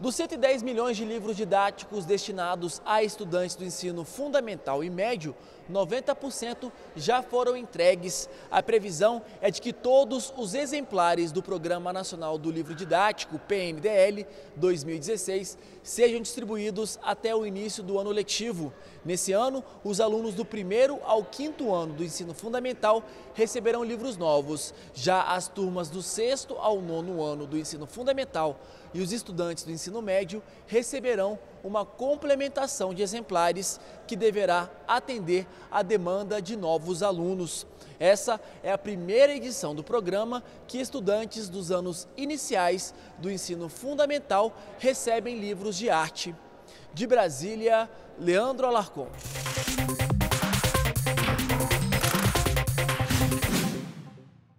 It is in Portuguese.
Dos 110 milhões de livros didáticos destinados a estudantes do ensino fundamental e médio, 90% já foram entregues. A previsão é de que todos os exemplares do Programa Nacional do Livro Didático, PNDL 2016, sejam distribuídos até o início do ano letivo. Nesse ano, os alunos do primeiro ao quinto ano do ensino fundamental receberão livros novos. Já as turmas do sexto ao nono ano do ensino fundamental e os estudantes do ensino ensino médio receberão uma complementação de exemplares que deverá atender à demanda de novos alunos. Essa é a primeira edição do programa que estudantes dos anos iniciais do ensino fundamental recebem livros de arte. De Brasília, Leandro Alarcon.